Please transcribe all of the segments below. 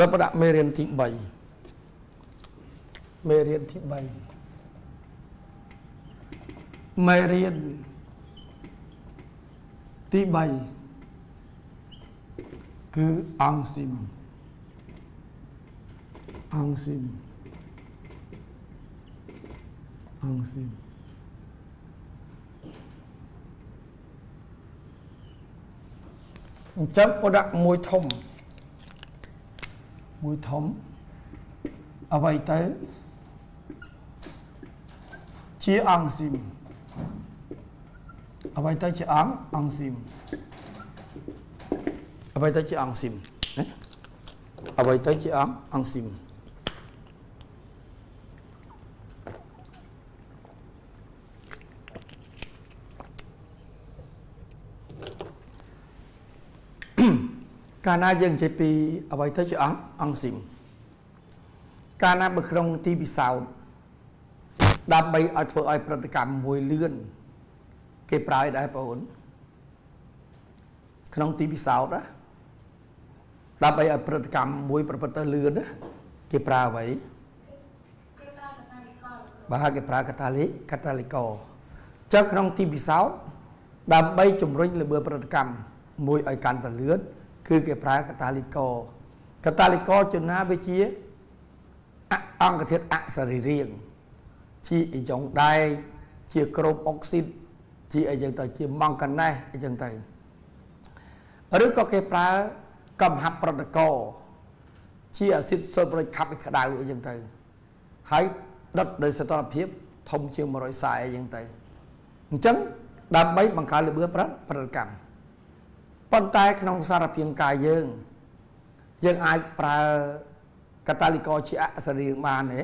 លើបដាក់មេរៀនទី3មេរៀនទី3មេរៀនទី3គឺអង្គស៊ីមអង្គស៊ីមអង្គស៊ីមអញ្ចឹងបដាក់មួយធំមួយធំអ្វីទៅជាអង្គស៊ីមអ្វីទៅជាអង្គអង្គស៊ីមអ្វីទៅជាអង្គស៊ីមអ្វីទៅជាអង្គអង្គស៊ីមកាលណាយើងនិយាយពីអ្វីទៅជាអង្គអង្គស៊ីមកាលណាបើក្នុងទីពិសោធន៍ដើម្បីឲ្យធ្វើឲ្យប្រតិកម្មមួយលឿនគេប្រើដែរបងប្អូនក្នុងទីពិសោធន៍ណាដើម្បីឲ្យប្រតិកម្មមួយប្រព្រឹត្តទៅលឿនណាគេប្រើអ្វីបាទគេប្រើកតាលីកតាលីកោចុះក្នុងទីពិសោធន៍ដើម្បីជំរុញលម្អប្រតិកម្មមួយឲ្យកាន់តែលឿនគឺគេប្រើកតាលីករកតាលីករចំណាវាជាអង្គធាតុអសរីរាង្គជាអីចឹងដែរជាក្រូបអុកស៊ីតជាអីចឹងទៅជាម៉ង់កាណេសអីចឹងទៅឬក៏គេប្រើកំហាប់ប្រតកោជាអាស៊ីតសូប្រិចខាប់ក្តៅអីចឹងទៅហើយដុតដោយសតនភាពធំជាង140អីចឹងទៅអញ្ចឹងដើម្បីបង្កើនល្បឿនប្រតិកម្មប៉ុន្តែក្នុងសារពាង្គកាយយើងយើងអាចប្រើកតាលីករជាអសរីរបានទេ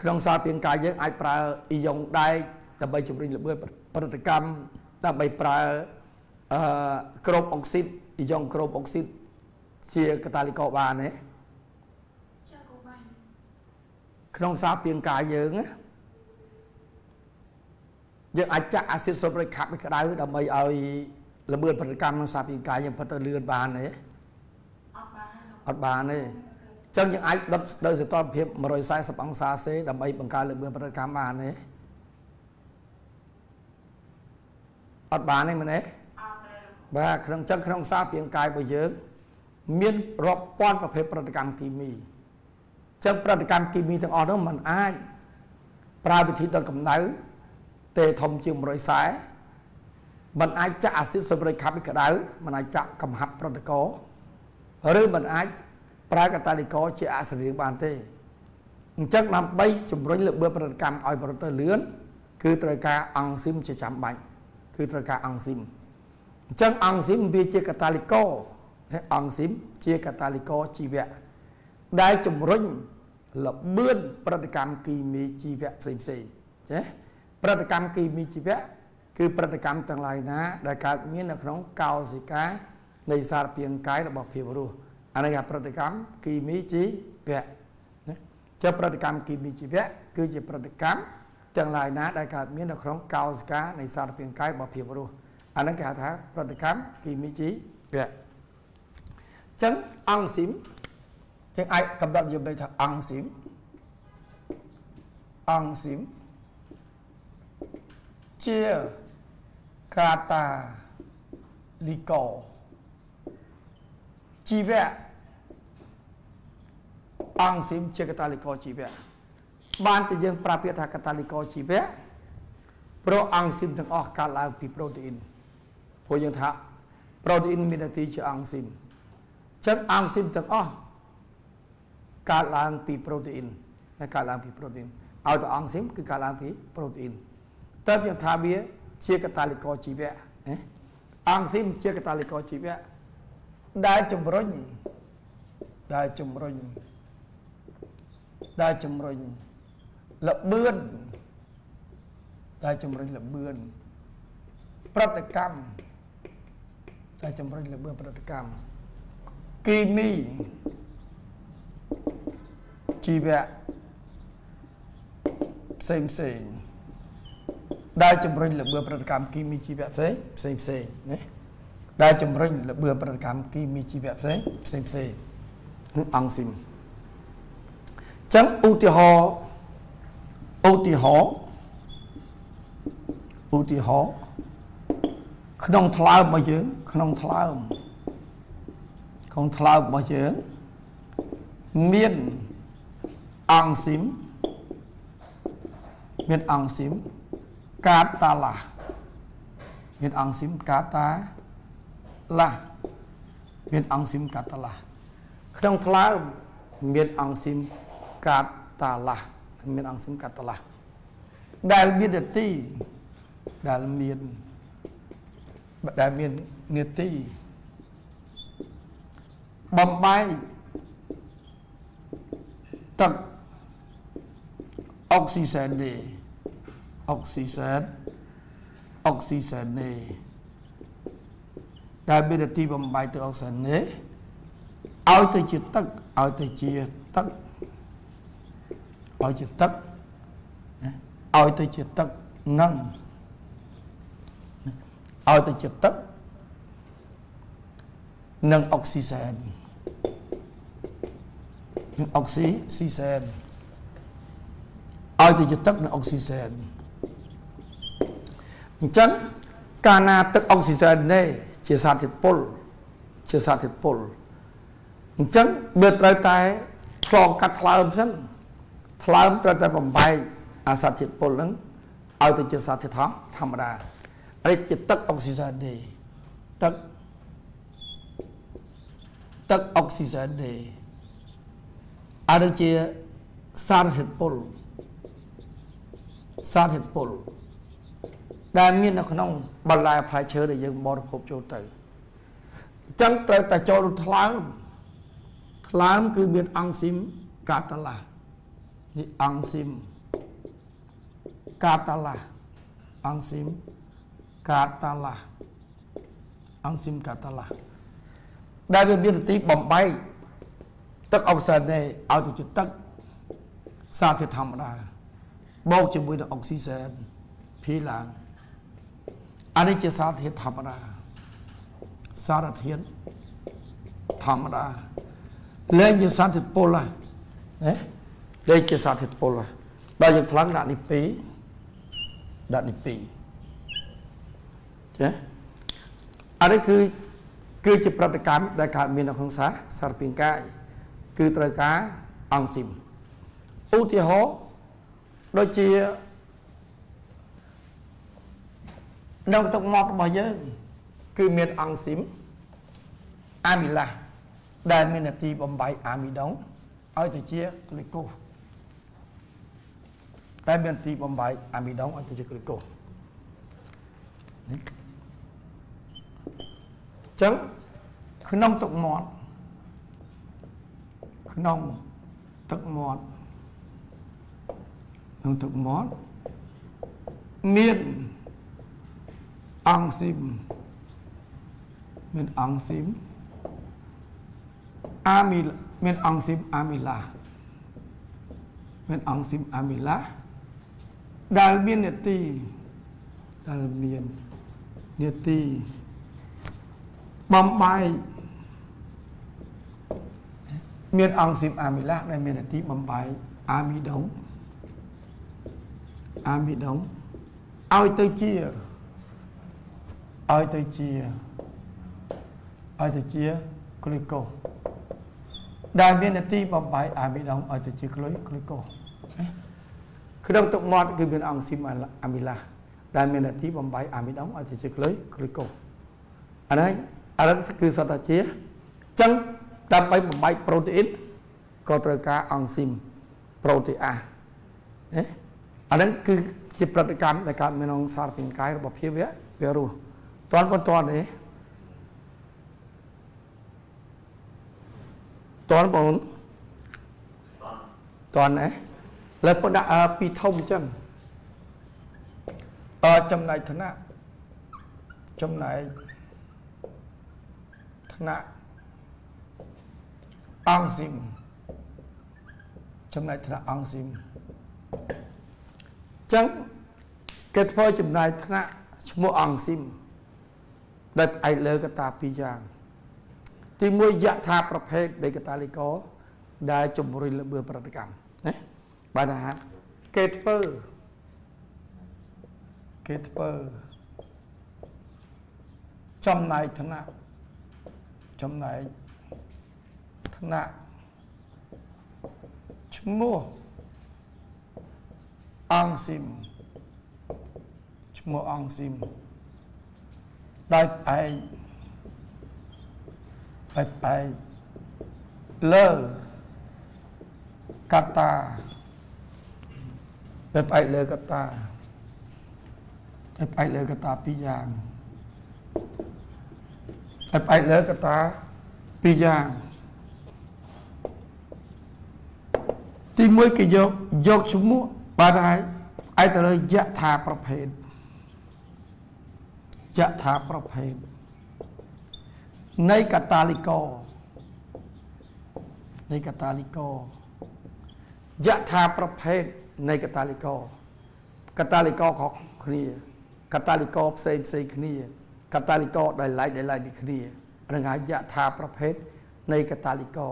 ក្នុងសារពាង្គកាយយើង អាចប្រើអ៊ីយ៉ុងដែកដើម្បីជំរុញល្បឿនប្រតិកម្មដើម្បីប្រើអឺក្របអុកស៊ីតអ៊ីយ៉ុងក្របអុកស៊ីតជាកតាលីករបានទេក្នុងសារពាង្គកាយយើងណាយើងអាចចាក់អាស៊ីតសូប្រិកខាប់ឲ្យក្តៅដើម្បីឲ្យល្បឿនផលិតកម្មក្នុងសាពីកាយយើងផុតទៅលឿនបានទេអត់បានអត់បានទេអញ្ចឹងយើងអាចដុតដោយសីតុណ្ហភាព140អង្សាសេដើម្បីបង្កើនល្បឿនផលិតកម្មបានទេអត់បានទេមែនទេបាទក្នុងចឹងក្នុងសាពីកាយរបស់យើងមានរាប់ពាន់ប្រភេទផលិតកម្មគីមីចឹងផលិតកម្មគីមីទាំងអស់នោះมันអាចប្រើវិធីដុតកម្ដៅទេធំជាង140มันអាចចាក់អាស៊ីតសូប្រិកខាប់ពីក្តៅมันអាចចាក់កំហាត់ប្រតកោឬมันអាចប្រើកតាលីករជាអសរីរបានទេអញ្ចឹងដើម្បីជំរុញលើបប្រតិកម្មឲ្យប្រទៅលឿនគឺត្រូវការអង់ស៊ីមជាចាំបាច់គឺត្រូវការអង់ស៊ីមអញ្ចឹងអង់ស៊ីមវាជាកតាលីករហើយអង់ស៊ីមជាកតាលីករជីវៈដែលជំរុញល្បឿនប្រតិកម្មគីមីជីវៈផ្សេងៗចេះព្រឹត្តិកម្មគីមីជីវៈគឺព្រឹត្តិកម្មទាំងឡាយណា ដែលកើតមាននៅក្នុងកោសិកា នៃសារពាង្គកាយរបស់ភាពរស់អានេះអាព្រឹត្តិកម្មគីមីជីវៈណាជាព្រឹត្តិកម្មគីមីជីវៈគឺជាព្រឹត្តិកម្មទាំងឡាយណាដែលកើតមាននៅក្នុងកោសិកានៃសារពាង្គកាយរបស់ភាពរស់អានឹងគេហៅថាប្រតិកម្មគីមីជីវៈអញ្ចឹងអង្គស៊ីមយើងអាចកំដត់យកទៅថាអង្គស៊ីមអង្គស៊ីមជាកាតាលីកោជីវៈអង្គស៊ីមជាកតាលីកោជីវៈបានតែយើងប្រាប់ពាក្យថាកតាលីកោជីវៈព្រោះអង្គស៊ីមទាំងអស់កើតឡើងពីប្រូតេអ៊ីនព្រោះយើងថាប្រូតេអ៊ីនមានន័យជាអង្គស៊ីមចឹងអង្គស៊ីមទាំងអស់កើតឡើងពីប្រូតេអ៊ីនហើយកើតឡើងពីប្រូតេអ៊ីនឲ្យតែអង្គស៊ីមគឺកើតឡើងពីប្រូតេអ៊ីនតើខ្ញុំថាវាជាកតាលីករជីវៈណាអង់ស៊ីមជាកតាលីករជីវៈដែលជំរុញដែលជំរុញដែលជំរុញលបឿនដែលជំរុញលបឿនប្រតិកម្មដែលជំរុញលបឿនប្រតិកម្មគីមីជីវៈផ្សេងផ្សេងដែលជំរុញលបឿប្រតិកម្មគីមីជីវៈផ្សេងផ្សេងផ្សេងណាដែលជំរុញលបឿប្រតិកម្មគីមីជីវៈផ្សេងផ្សេងផ្សេងនឹងអង់ស៊ីមចឹងឧទាហរណ៍ឧទាហរណ៍ឧទាហរណ៍ក្នុងថ្លើមរបស់យើងក្នុងថ្លើមក្នុងថ្លើមរបស់យើងមានអង់ស៊ីមមានអង់ស៊ីម katalah មានអង្គស៊ីម katalah មានអង្គស៊ីម katalah ក្នុងថ្លើមមានអង្គស៊ីម katalah មានអង្គស៊ីម katalah ដែលមាននទីដែលមានដែលមាននេតិបំបែកទឹកអុកស៊ីសែននេះអុកស៊ីសែនអុកស៊ីសែនេដែលមានទីបំបាយទឹកអុកស៊ីសែនេឲ្យទៅជាទឹកឲ្យទៅជាទឹកឲ្យជាទឹកឲ្យទៅជាទឹកនឹងឲ្យទៅជាទឹកនិងអុកស៊ីសែននិងអុកស៊ីស៊ីសែនឲ្យទៅជាទឹកនិងអុកស៊ីសែនអញ្ចឹងកាលណាទឹកអុកស៊ីសែននេះជាសារធាតុពុលជាសារធាតុពុលអញ្ចឹងវាត្រូវតែឆ្លងកាត់ថ្លើមសិនថ្លើមត្រូវតែបំបែកអាសារធាតុពុលហ្នឹងឲ្យទៅជាសារធាតុធម្មតានេះជាទឹកអុកស៊ីសែននេះទឹកទឹកអុកស៊ីសែននេះអាចជាសារធាតុពុលសារធាតុពុលដែលមាននៅក្នុងបន្លែផ្លែឈើដែលយើងបរិភោគចូលទៅអញ្ចឹងត្រូវតែចូលថ្លើមថ្លើមគឺមានអង់ស៊ីមកាតាឡានេះអង់ស៊ីមកាតាឡាអង់ស៊ីមកាតាឡាអង់ស៊ីមកាតាឡាដែលវាមានទីបំបែកទឹកអុកស៊ីតេឲ្យទៅជាទឹកសារធាតុធម្មតាបូកជាមួយនឹងអុកស៊ីសែនភីឡើងអានេះជាសារធាតុធម្មតាសារធាតុធម្មតាលែងជាសារធាតុពុលណាលែងជាសារធាតុពុលដល់យើងខ្លាំងដាក់នេះ2ដាក់នេះ2ចាអានេះគឺគឺជាប្រតិកម្មដែលកើតមាននៅក្នុងសាសារពាង្គកាយគឺត្រូវការអង់ស៊ីមឧទាហរណ៍ដូចជានៅទឹកមាត់របស់យើងគឺមានអង់ស៊ីមអាមីឡាដែលមានអាទីបំបីអាមីដុងឲ្យទៅជាក្លីកូសតែមានទីបំបីអាមីដុងឲ្យទៅជាក្លីកូសអញ្ចឹងក្នុងទឹកមាត់ក្នុងទឹកមាត់ក្នុងទឹកមាត់មានង់ស៊ីមមានអង្គស៊ីមអាមីមានអង្គស៊ីមអាមីឡាមានអង្គស៊ីមអាមីឡាដែលមាននេតិដែលមាននេតិបំបាយមានអង្គស៊ីមអាមីឡាដែលមាននេតិបំបាយអាមីដុងអាមីដុងឲ្យទៅជាឲ្យទៅជាឲ្យទៅជាក្លុយកូសដែលមាននាទីបំបែកអាមីដងឲ្យទៅជាក្លុយក្លុយកូសក្នុងទឹកមាត់គឺមានអង្គស៊ីមអាមីឡាដែលមាននាទីបំបែកអាមីដងឲ្យទៅជាក្លុយក្លុយកូសអានេះអារិទ្ធគឺសតតាជាអញ្ចឹងដើម្បីបំបែកប្រូតេអ៊ីនក៏ត្រូវការអង្គស៊ីមប្រូតេអាសណាអានឹងគឺជាប្រតិកម្មដែលកើតមានក្នុងសារពាង្គកាយរបស់ភាវៈវារស់ទាន់ប៉ុនទាន់ទេទាន់បងទាន់ទេលើពុដាក់ពីធំអញ្ចឹងអចំណែកឋានៈចំណែកឋានៈអង្គស៊ីមចំណែកឋានៈអង្គស៊ីមអញ្ចឹងគេធ្វើចំណែកឋានៈឈ្មោះអង្គស៊ីមដែលផ្អែកលើកតាពីរយ៉ាងទីមួយយថាប្រភេទនៃកតាលីកោដែលជំរុញលម្អប្រតិកម្មណាបាទណាគេធ្វើគេធ្វើចំណាយថ្នាក់ចំណាយថ្នាក់ឈ្មោះអង្គស៊ីមឈ្មោះអង្គស៊ីមដោយឯងបែបឯងលើកតាបែបឯងលើកតាបែបឯងលើកតាពីរយ៉ាងបែបឯងលើកតាពីរយ៉ាងទីមួយគេយកយកឈ្មោះបាទហើយឯងទៅលើយថាប្រភេទយថាប្រភេទនៃកតាលីកោនៃកតាលីកោយថាប្រភេទនៃកតាលីកោកតាលីកោខុសគ្នាកតាលីកោផ្សេងផ្សេងគ្នាកតាលីកោដែលឡែកដែលឡែកពីគ្នានឹងហៅយថាប្រភេទនៃកតាលីកោ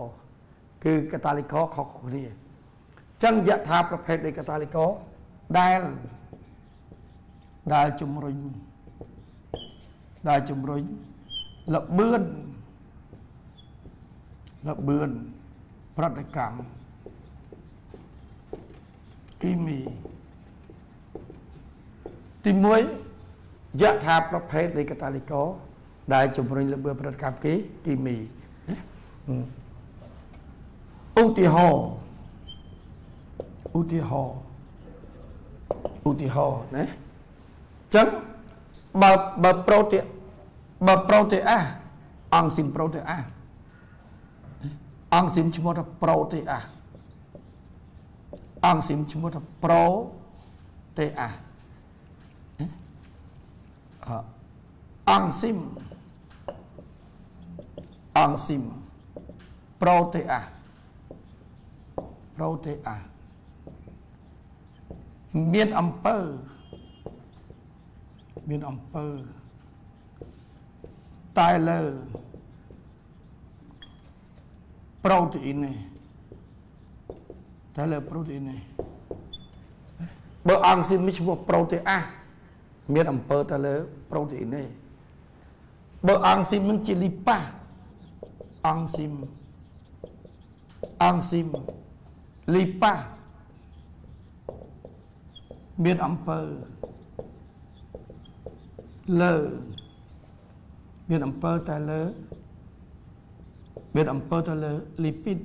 គឺកតាលីកោខុសគ្នាចឹងយថាប្រភេទនៃកតាលីកោដែលដែលជំរុញដែលជំរុញលបឿនលបឿនប្រតិកម្មគីមីទី1យថាប្រភេទនៃកតាលីករដែលជំរុញលបឿនប្រតិកម្មគេគីមីឧទាហរណ៍ឧទាហរណ៍ឧទាហរណ៍ណាចឹងបើបើប្រូតេបើប្រូតេអាសអង់ស៊ីមប្រូតេអាសអង់ស៊ីមឈ្មោះថាប្រូតេអាសអង់ស៊ីមឈ្មោះថាប្រូតេអាសអង់ស៊ីមអង់ស៊ីមប្រូតេអាសប្រូតេអាសមានអំពើមានអំពើតែលើប្រូតេអ៊ីននេះតែលើប្រូតេអ៊ីននេះបើអង្គស៊ីមីឈ្មោះប្រូតេអាសមានអំពើទៅលើប្រូតេអ៊ីននេះបើអង្គស៊ីមនឹងជាលីប៉ាអង្គស៊ីមអង្គស៊ីមលីប៉ាមានអំពើលើមានអំពើតែលើមានអំពើទៅលើលីពីត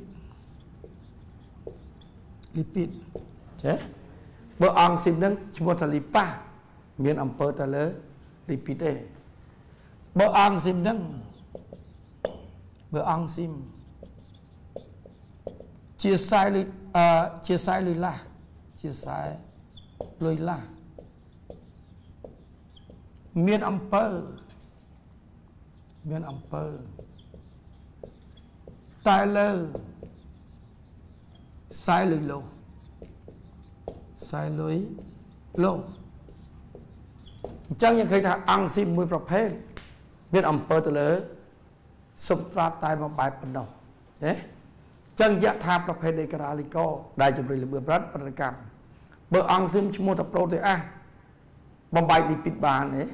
លីពីតចេះបើអង្គស៊ីមនឹងឈ្មោះថាលីប៉ាមានអំពើទៅលើលីពីតទេបើអង្គស៊ីមនឹងបើអង្គស៊ីមជាខ្សែលុយអឺជាខ្សែលុយឡាស់ជាខ្សែលុយឡាស់មានអំពើមានអំពើតែលើខ្សែលុយលោខ្សែលុយលោអញ្ចឹងយើងឃើញថាអង្គស៊ីមួយប្រភេទមានអំពើទៅលើសុបស្រាតតែមួយបែបប៉ុណ្ណោះណាចឹងយថាប្រភេទនៃការាលីកោដែលជំរុញលម្អប្រាត់ប្រតិកម្មបើអង្គស៊ឹមឈ្មោះតប្រូទេអាសបំបែកពីពិតបានទេ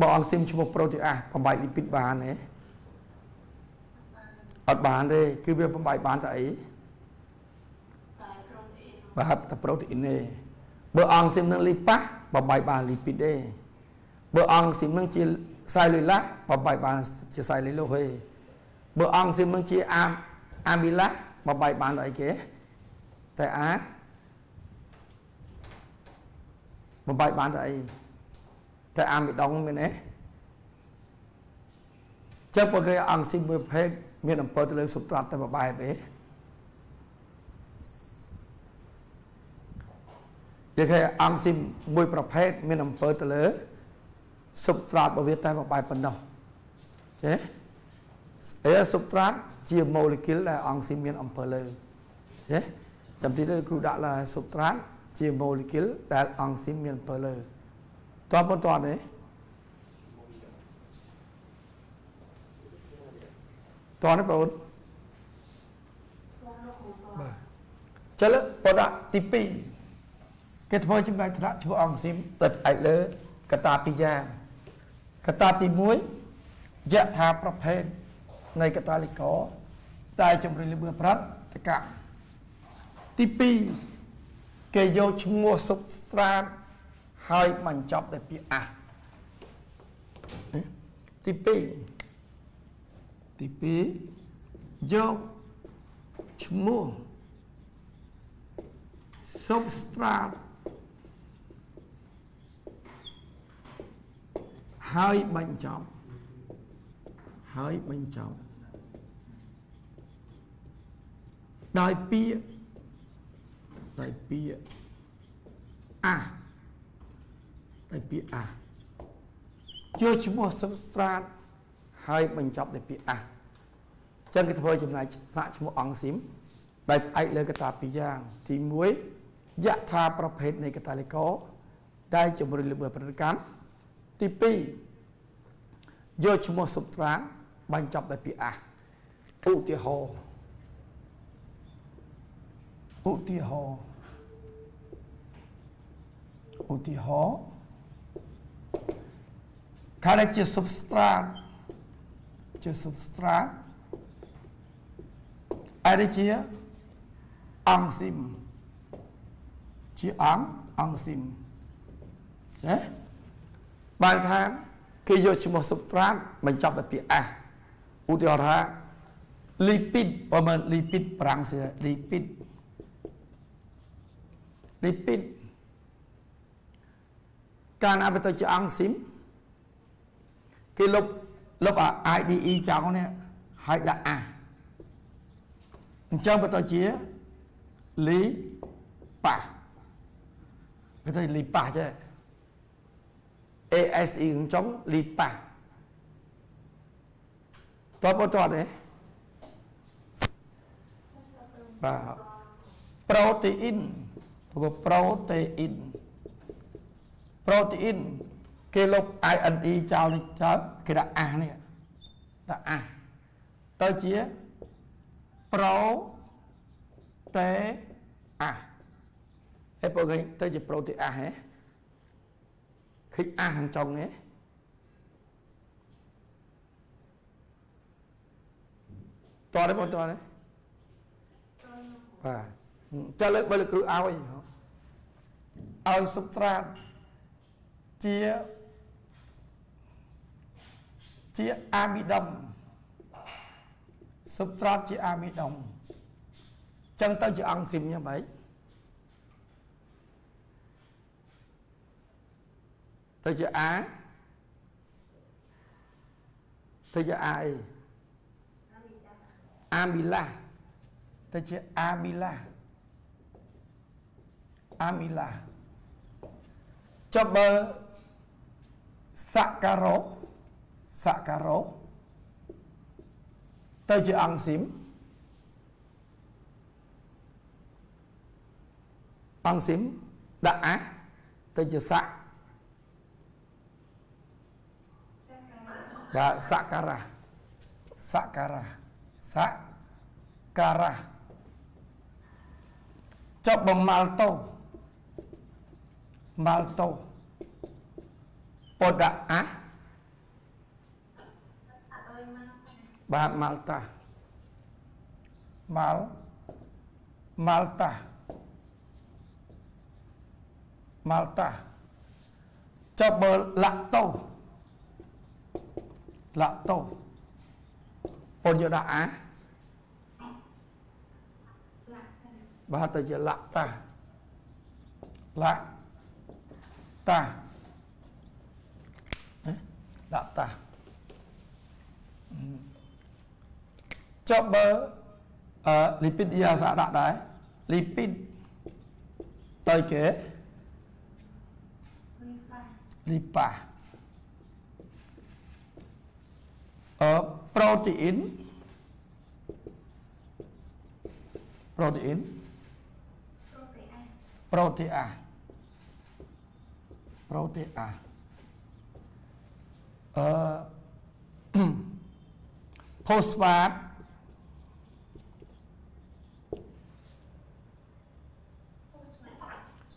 បើអង់ស៊ីមឈ្មោះប្រូទីអាសបំបែកលីពីតបានទេអត់បានទេគឺវាបំបែកបានតែអីបាទតែប្រូតេអ៊ីនទេបើអង់ស៊ីមនឹងលីប៉ាស់បំបែកបានលីពីតទេ បើអង់ស៊ីមនឹងជាខ្សែលុយឡាស់បំបែកបានជាខ្សែលុយលោះទេបើអង់ស៊ីមនឹងជាអាអាមីឡាស់បំបែកបានអីគេតែអាបំបែកបានតែអីតែអាមីដុងមានទេចឹងបើគេ អង្គស៊ីមួយប្រភេទមានអំពើទៅលើ សុត្រាត់តែមួយបែបទេនិយាយថាអង្គស៊ីមួយប្រភេទមានអំពើទៅលើសុត្រាត់របស់វាតែមួយបែបប៉ុណ្ណោះចេះអេសុត្រាត់ជាម៉ូលេគុលដែលអង្គស៊ីមានអំពើលើចេះចាំទីនេះគ្រូដាក់ឡើងសុត្រាត់ជាម៉ូលេគុលដែលអង្គស៊ីមានអំពើលើតបមិនតទេតទេបងអូនបាទចឹងបដទី2គេធ្វើចំណាយថ្នាក់ឈ្មោះអង្គស៊ីមទឹកអាចលើកតាពីរយ៉ាងកតាទី1យថាប្រភេទនៃកតាលិកដែលជំរុញលម្អប្រតិកម្មទី2គេយកឈ្មោះសុបស្ត្រាតហើយបញ្ចប់ដោយពាក្យអាសទី2ទី2យកឈ្មោះ substrate ហើយបញ្ចប់ហើយបញ្ចប់ដោយពាក្យដោយពាក្យអាសដោយពាក្យអាជួយឈ្មោះសំស្ត្រាតហើយបញ្ចប់ដោយពាក្យអាចឹងគេធ្វើចំណាយផ្លាកឈ្មោះអង្គស៊ីមដោយផ្អែកលើកតាពីរយ៉ាង ទី1យថាប្រភេទនៃកតាលីកោដែលជំរុញលើប្រតិកម្មទី2យកឈ្មោះសុបត្រានបញ្ចប់ដោយពាក្យអាសឧទាហរណ៍ឧទាហរណ៍ឧទាហរណ៍ខាងនេះជា substrate ជា substrate អានេះជាអង់ស៊ីមជាអង្គអង់ស៊ីមណាបានថាគេយកឈ្មោះ substrate បញ្ចប់ដោយពាក្យ s ឧទាហរណ៍ថា lipid បើមើល lipid ប្រាំងសៀ lipid lipid កាលណាបើទៅជាអង់ស៊ីមគេលុបលុបអា IDE ចោលនេះហើយដាក់អាអញ្ចឹងបន្តជាលីប៉ាគេទៅលីប៉ាចេះ ASE អញ្ចឹងលីប៉ាតបតតទេបាទប្រូតេអ៊ីនប្រូតេអ៊ីនប្រូតេអ៊ីនគេលុប INE ចោលនេះចោលគេដាក់អាសនេះដាក់អាសទៅជា pro te អាសហើយពួកគេទៅជា pro te អាសហ៎ឃើញអាសខាងចុងហ៎តើបងតើបាទចាលើកបើលោកគ្រូឲ្យឲ្យ subtract ជាជាអាមីដុំស៊ុបត្រាតជាអាមីដុំចឹងទៅជាអង្គស៊ីមយ៉ាងម៉េចទៅជាអាទៅជាអាអីអាមីឡាទៅជាអាមីឡាអាមីឡាចុះបើសក្ការោ sakarau angsim angsim da'ah sak Ba, sakara sakara sakara coba malto malto a. បាទម៉ាល់តាម៉ាល់ម៉ាល់តាម៉ាល់តាចុះបើឡាក់តូឡាក់តូពនយកដាក់អាបាទទៅជាឡាក់តាឡាក់តាដាក់តា Mm-hmm. ចុះបើអឺលីពីតយ៉ាសាដាក់ដែរលីពីតទៅគេលីប៉ាអឺប្រូតេអ៊ីនប្រូតេអ៊ីនប្រូតេអាប្រូតេអាអឺផូស្វាត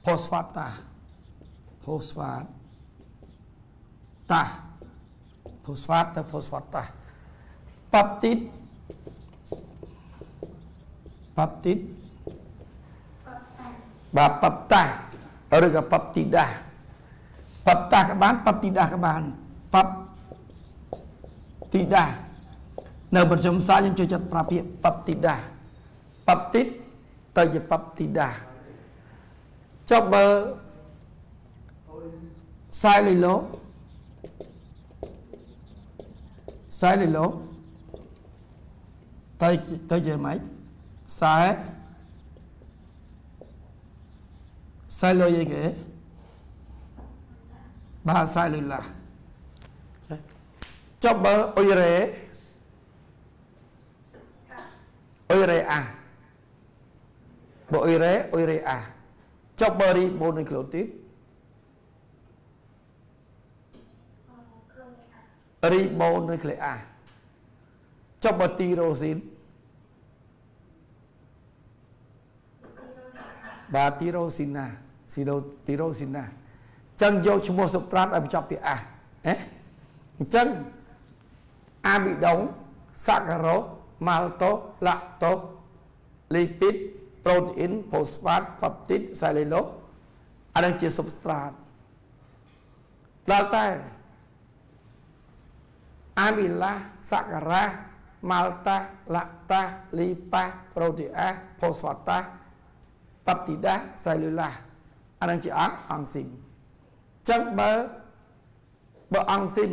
Phosphata Phosphate តាផូស្វាតទៅផូស្វាតតាប៉ាប់ទីតប៉ាប់ទីតបាទប៉ាប់តាឬក៏ប៉ាប់ទីដាប៉ាប់តាក៏បានប៉ាប់ទីដាក៏បានប៉ាប់ទីដានៅប្រជុំសាខ្ញុំចូលចិត្តប្រើពាក្យប៉ាប់ទីដាប៉ាប់ទីតទៅជាប៉ាប់ទីដា chấp chopper sai lì lỗ sai lì lỗ tay tay chơi máy sai sai lô gì kìa ba sai lì là chopper ôi rẻ ôi rẻ à bộ ôi rẻ ôi rẻ à ចុះបើរីម៉ូតនឹងខ្លួនទៀតរីម៉ូតនឹងក្លេអាសចុះបើទីរ៉ូស៊ីនបាទទីរ៉ូស៊ីណាស៊ីដូទីរ៉ូស៊ីណាអញ្ចឹងយកឈ្មោះសុត្រាតឲ្យបញ្ចប់ពាក្យអាសហ៎អញ្ចឹងអាមីដុងសាការ៉ូម៉ាល់តូឡាក់តូលីពីតប្រូតេអ៊ីនផូស្វាតប៉ាប់ទីតសាឡេឡូអានឹងជា substrat ដល់តែអាមីឡាសការ៉ាម៉ាល់តាឡាតាលីប៉ាប្រូតេអាផូស្វាតាប៉ាប់ទីដាសាឡេឡាអានឹងជាអង្គអង្គស៊ីមចឹងបើបើអង្គស៊ីម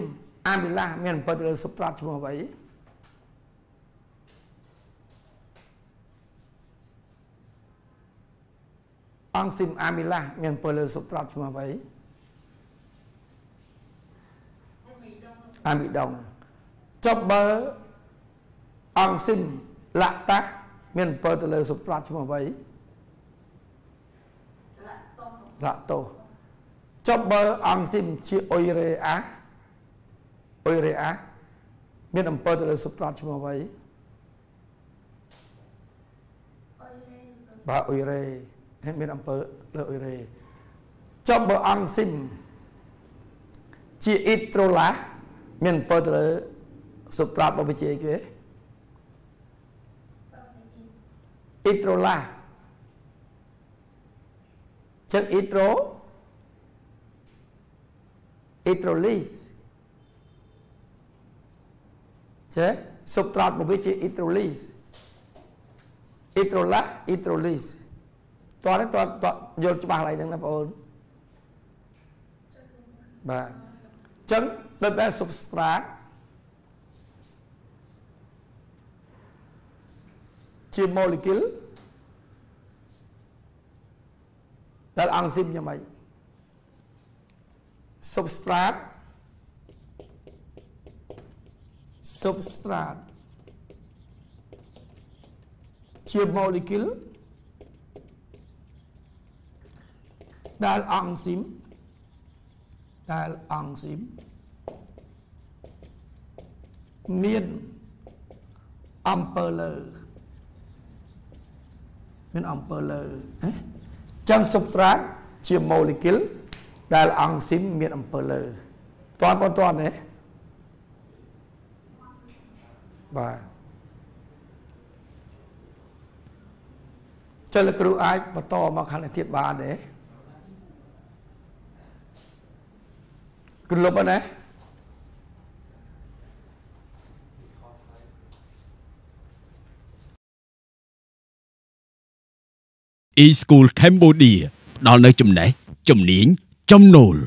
អាមីឡាមាន7លើ substrat ឈ្មោះអ្វីអង់ស៊ីមអាមីឡាមានអំពើលើសុត្រាតឈ្មោះអ្វីអាមីដុងចប់បើអង់ស៊ីមឡាក់តាមានអំពើទៅលើសុត្រាតឈ្មោះអ្វីឡាក់តូចប់បើអង់ស៊ីមជាអុយរេអាអុយរេអាមានអំពើទៅលើសុត្រាតឈ្មោះអ្វីបាទអុយរេអាហើយមានអង្គើលើអ៊ុយរ៉េចុះបើអង្គស៊ីមជាអ៊ីត្រូឡាមានអង្គើទៅលើសុប្រាប់របស់វិជ័យគេអ៊ីត្រូឡាចឹងអ៊ីត្រូអ៊ីត្រូលីសចេះសុបត្រាតរបស់វាជាអ៊ីត្រូលីសអ៊ីត្រូឡាអ៊ីត្រូលីសតើតើតើយល់ច្បាស់អីហ្នឹងណាបងអូនបាទអញ្ចឹងដូចដែល substract ជា molecule ដែលអង់ស៊ីមយ៉ាងម៉េច substrate substrate ជា molecule ដែលអង់ស៊ីមដែលអង់ស៊ីមមានអំពើលើមានអំពើលើអញ្ចឹង substrat ជា molecule ដែលអង់ស៊ីមមានអំពើលើតើបងតើទេបាទចលគ្រូអាចបន្តមកខាងនេះទៀតបានទេគ្រូលុបណាអ៊ីស្គូលកម្ពុជាផ្ដល់នូវចំណេះជំនាញចំណូល